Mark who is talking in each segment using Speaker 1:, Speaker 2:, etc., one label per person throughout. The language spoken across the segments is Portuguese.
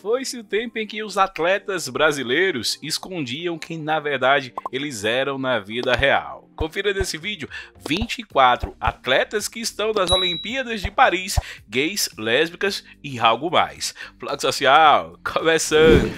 Speaker 1: Foi-se o tempo em que os atletas brasileiros escondiam quem na verdade eles eram na vida real. Confira nesse vídeo 24 atletas que estão nas Olimpíadas de Paris, gays, lésbicas e algo mais. Plano Social, começando!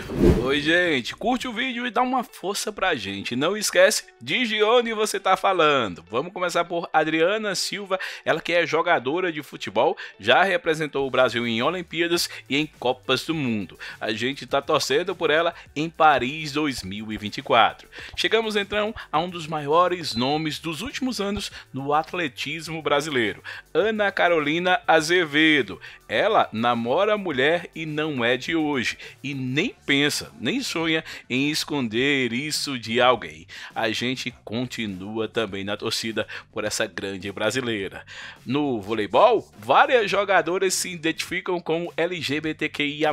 Speaker 1: Oi gente, curte o vídeo e dá uma força pra gente. Não esquece de onde você tá falando. Vamos começar por Adriana Silva, ela que é jogadora de futebol, já representou o Brasil em Olimpíadas e em Copas do Mundo. A gente tá torcendo por ela em Paris 2024. Chegamos então a um dos maiores nomes nomes dos últimos anos no atletismo brasileiro. Ana Carolina Azevedo. Ela namora mulher e não é de hoje. E nem pensa, nem sonha em esconder isso de alguém. A gente continua também na torcida por essa grande brasileira. No voleibol, várias jogadoras se identificam como LGBTQIA.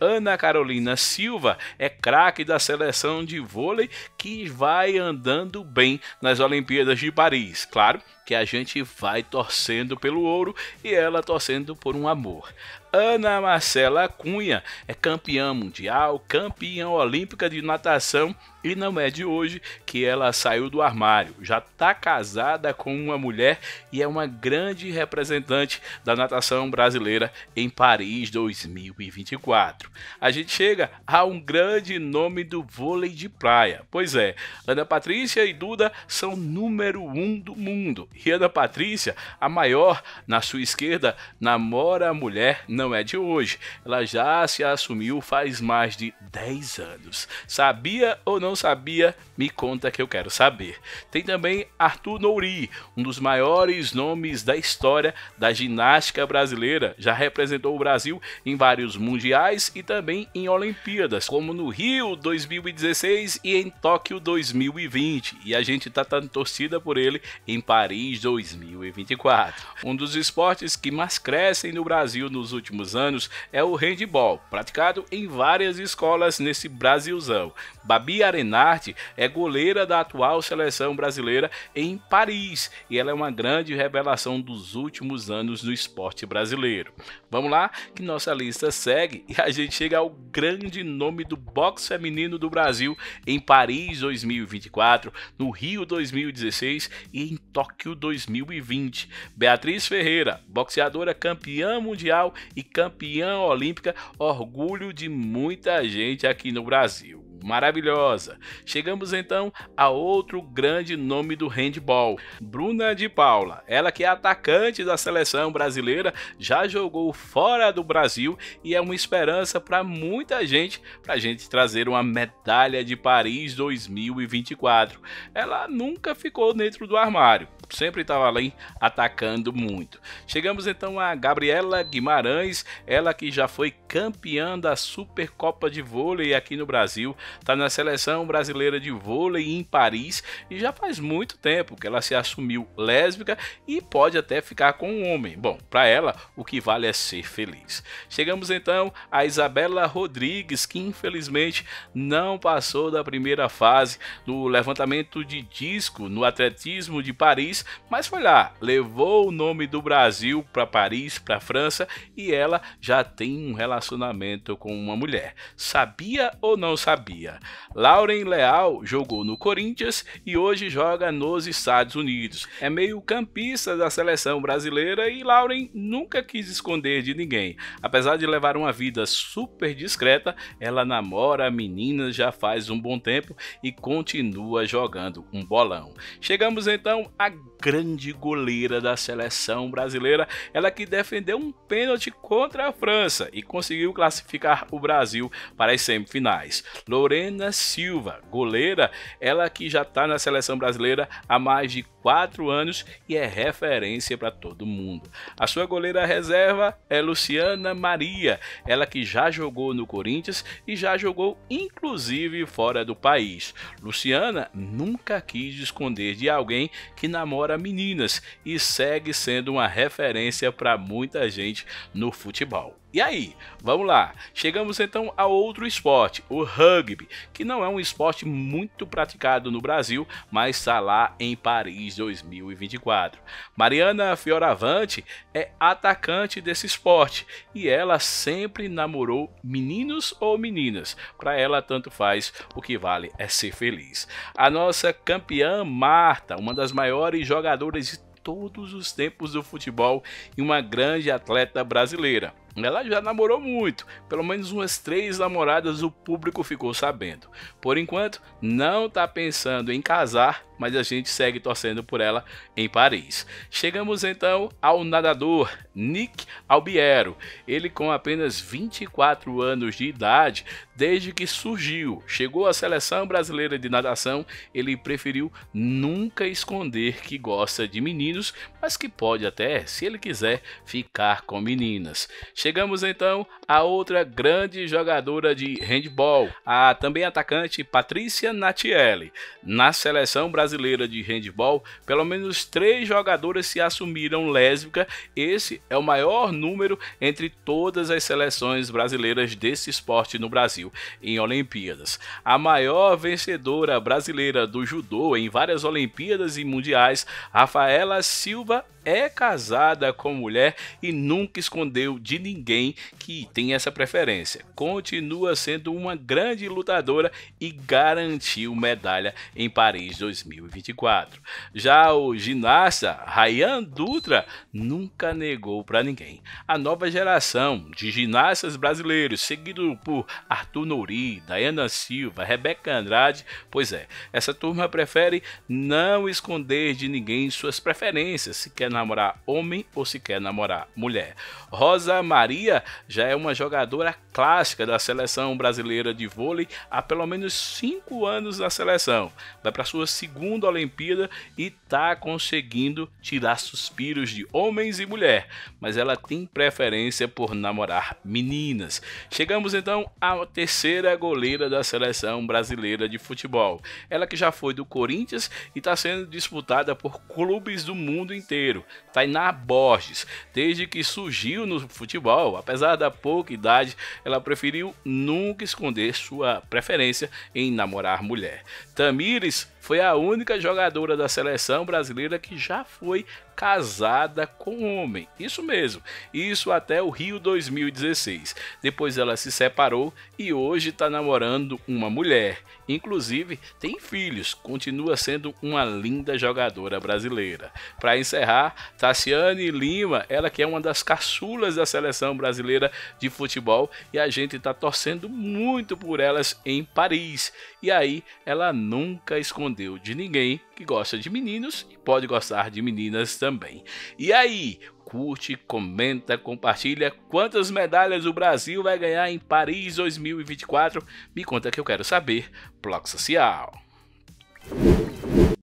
Speaker 1: Ana Carolina Silva é craque da seleção de vôlei que vai andando bem na nas Olimpíadas de Paris. Claro que a gente vai torcendo pelo ouro e ela torcendo por um amor. Ana Marcela Cunha é campeã mundial, campeã olímpica de natação e não é de hoje que ela saiu do armário. Já está casada com uma mulher e é uma grande representante da natação brasileira em Paris 2024. A gente chega a um grande nome do vôlei de praia. Pois é, Ana Patrícia e Duda são número um do mundo. E Ana Patrícia, a maior, na sua esquerda, namora a mulher não é de hoje. Ela já se assumiu faz mais de 10 anos. Sabia ou não sabia? Me conta que eu quero saber. Tem também Arthur Nouri, um dos maiores nomes da história da ginástica brasileira. Já representou o Brasil em vários mundiais e também em Olimpíadas, como no Rio 2016 e em Tóquio 2020. E a gente tá tanto torcida por ele em Paris 2024. Um dos esportes que mais crescem no Brasil nos últimos últimos anos é o handball, praticado em várias escolas nesse Brasilzão. Babi Arenarte é goleira da atual seleção brasileira em Paris e ela é uma grande revelação dos últimos anos no esporte brasileiro. Vamos lá, que nossa lista segue e a gente chega ao grande nome do boxe feminino do Brasil em Paris 2024, no Rio 2016 e em Tóquio 2020. Beatriz Ferreira, boxeadora campeã mundial e campeã olímpica, orgulho de muita gente aqui no Brasil maravilhosa. Chegamos então a outro grande nome do handball, Bruna de Paula. Ela que é atacante da seleção brasileira, já jogou fora do Brasil e é uma esperança para muita gente para a gente trazer uma medalha de Paris 2024. Ela nunca ficou dentro do armário, sempre estava além atacando muito. Chegamos então a Gabriela Guimarães, ela que já foi campeã da Supercopa de Vôlei aqui no Brasil, está na seleção brasileira de vôlei em Paris e já faz muito tempo que ela se assumiu lésbica e pode até ficar com um homem. Bom, para ela, o que vale é ser feliz. Chegamos então a Isabela Rodrigues, que infelizmente não passou da primeira fase do levantamento de disco no atletismo de Paris, mas foi lá, levou o nome do Brasil para Paris, para França e ela já tem um relacionamento com uma mulher. Sabia ou não sabia? Bahia. Lauren Leal jogou no Corinthians e hoje joga nos Estados Unidos. É meio-campista da seleção brasileira e Lauren nunca quis esconder de ninguém. Apesar de levar uma vida super discreta, ela namora meninas já faz um bom tempo e continua jogando um bolão. Chegamos então à grande goleira da seleção brasileira, ela que defendeu um pênalti contra a França e conseguiu classificar o Brasil para as semifinais. Lorena Silva, goleira, ela que já está na seleção brasileira há mais de quatro anos e é referência para todo mundo. A sua goleira reserva é Luciana Maria, ela que já jogou no Corinthians e já jogou inclusive fora do país. Luciana nunca quis esconder de alguém que namora meninas e segue sendo uma referência para muita gente no futebol. E aí, vamos lá. Chegamos então a outro esporte, o rugby, que não é um esporte muito praticado no Brasil, mas está lá em Paris 2024. Mariana Fioravante é atacante desse esporte e ela sempre namorou meninos ou meninas. Para ela tanto faz, o que vale é ser feliz. A nossa campeã Marta, uma das maiores jogadoras de todos os tempos do futebol e uma grande atleta brasileira. Ela já namorou muito, pelo menos umas três namoradas o público ficou sabendo. Por enquanto, não está pensando em casar mas a gente segue torcendo por ela em Paris. Chegamos então ao nadador Nick Albiero. Ele com apenas 24 anos de idade, desde que surgiu, chegou à seleção brasileira de natação, ele preferiu nunca esconder que gosta de meninos, mas que pode até, se ele quiser, ficar com meninas. Chegamos então a outra grande jogadora de handball, a também atacante Patrícia Natiele. Na seleção brasileira brasileira de handball, pelo menos três jogadoras se assumiram lésbica. Esse é o maior número entre todas as seleções brasileiras desse esporte no Brasil em Olimpíadas. A maior vencedora brasileira do judô em várias Olimpíadas e mundiais, Rafaela Silva é casada com mulher e nunca escondeu de ninguém que tem essa preferência. Continua sendo uma grande lutadora e garantiu medalha em Paris 2000. 2024. Já o ginasta Rayan Dutra nunca negou para ninguém. A nova geração de ginastas brasileiros, seguido por Arthur Nouri, Dayana Silva, Rebeca Andrade, pois é, essa turma prefere não esconder de ninguém suas preferências, se quer namorar homem ou se quer namorar mulher. Rosa Maria já é uma jogadora clássica da seleção brasileira de vôlei há pelo menos cinco anos na seleção. Vai para sua segunda segunda Olimpíada e tá conseguindo tirar suspiros de homens e mulher, mas ela tem preferência por namorar meninas. Chegamos então à terceira goleira da seleção brasileira de futebol. Ela que já foi do Corinthians e está sendo disputada por clubes do mundo inteiro. Tainá Borges, desde que surgiu no futebol, apesar da pouca idade, ela preferiu nunca esconder sua preferência em namorar mulher. Tamires foi a única jogadora da seleção brasileira que já foi casada com homem. Isso mesmo, isso até o Rio 2016. Depois ela se separou e hoje está namorando uma mulher. Inclusive tem filhos, continua sendo uma linda jogadora brasileira. Para encerrar, Tassiane Lima, ela que é uma das caçulas da seleção brasileira de futebol e a gente está torcendo muito por elas em Paris. E aí ela nunca escondeu escondeu de ninguém que gosta de meninos e pode gostar de meninas também. E aí, curte, comenta, compartilha quantas medalhas o Brasil vai ganhar em Paris 2024? Me conta que eu quero saber. Bloco Social.